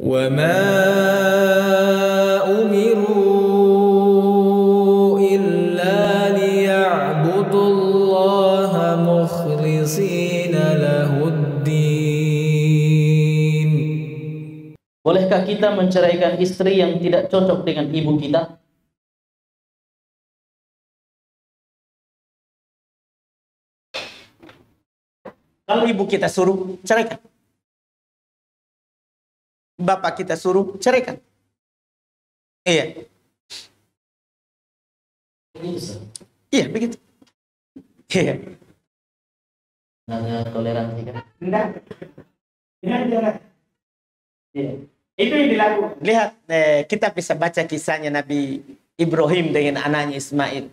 وما أمروا إلا ليعبدوا الله مخلصين له الدين Bolehkah kita menceraikan istri yang tidak cocok dengan ibu kita? Kalau ibu kita suruh ceraikan, bapak kita suruh ceraikan. Iya. Iya begitu. Iya. Nanya toleransi kan? Iya. Itu yang dilakukan. Lihat, eh, kita bisa baca kisahnya Nabi Ibrahim dengan anaknya Ismail.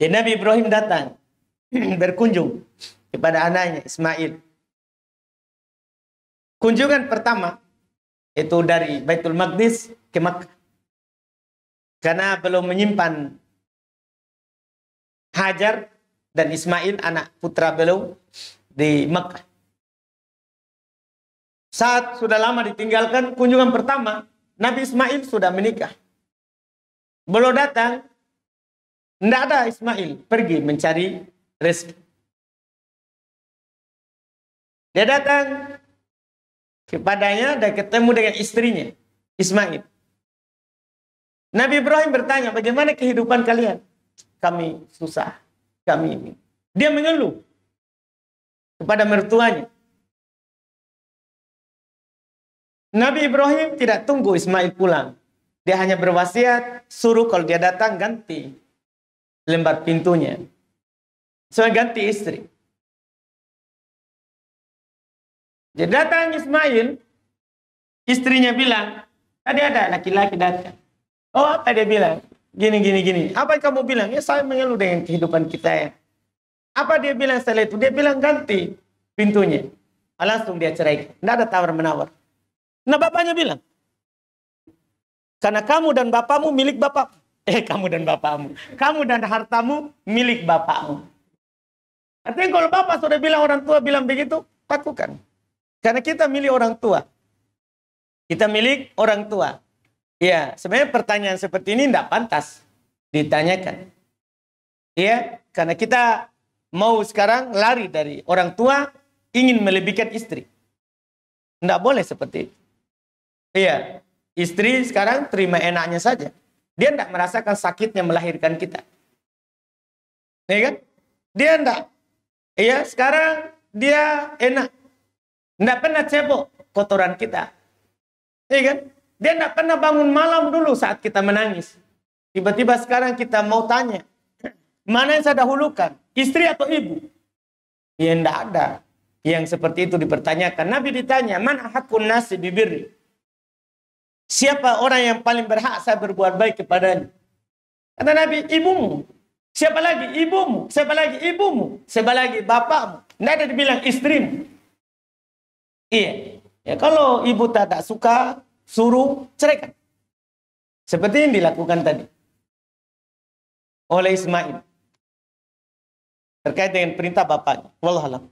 Ya, Nabi Ibrahim datang berkunjung kepada anaknya Ismail kunjungan pertama itu dari Baitul Maqdis ke Makkah. Karena belum menyimpan Hajar dan Ismail anak putra beliau di Makkah. Saat sudah lama ditinggalkan kunjungan pertama, Nabi Ismail sudah menikah. Belum datang, tidak ada Ismail pergi mencari rezeki. Dia datang kepadanya dan ketemu dengan istrinya Ismail. Nabi Ibrahim bertanya, bagaimana kehidupan kalian? Kami susah, kami ini. Dia mengeluh kepada mertuanya. Nabi Ibrahim tidak tunggu Ismail pulang. Dia hanya berwasiat, suruh kalau dia datang ganti lembar pintunya. Soalnya ganti istri. Jadi datang Ismail, istrinya bilang, tadi ada laki-laki datang. Oh apa dia bilang? Gini, gini, gini. Apa yang kamu bilang? Ya saya mengeluh dengan kehidupan kita ya. Apa dia bilang setelah itu? Dia bilang ganti pintunya. Langsung dia cerai. Tidak ada tawar-menawar. Nah bapaknya bilang, karena kamu dan bapakmu milik bapak. Eh kamu dan bapakmu. Kamu dan hartamu milik bapakmu. Artinya kalau bapak sudah bilang orang tua bilang begitu, lakukan. Karena kita milih orang tua. Kita milik orang tua. Ya, sebenarnya pertanyaan seperti ini tidak pantas ditanyakan. Ya, karena kita mau sekarang lari dari orang tua ingin melebihkan istri. Tidak boleh seperti itu. Iya, istri sekarang terima enaknya saja. Dia tidak merasakan sakitnya melahirkan kita. Iya kan? Dia tidak. Iya, sekarang dia enak tidak pernah cebok kotoran kita. Iya kan? Dia tidak pernah bangun malam dulu saat kita menangis. Tiba-tiba sekarang kita mau tanya. Mana yang saya dahulukan? Istri atau ibu? Ya tidak ada. Yang seperti itu dipertanyakan. Nabi ditanya, mana hakun nasi bibirri? Siapa orang yang paling berhak saya berbuat baik kepadanya? Kata Nabi, ibumu. Siapa lagi? Ibumu. Siapa lagi? Ibumu. Siapa lagi? Bapakmu. Tidak ada dibilang istrimu. Iya. Ya kalau ibu tak, tak suka, suruh ceraikan. Seperti yang dilakukan tadi oleh Ismail terkait dengan perintah bapaknya. Wallahualam.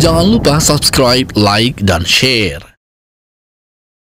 Jangan lupa subscribe, like, dan share.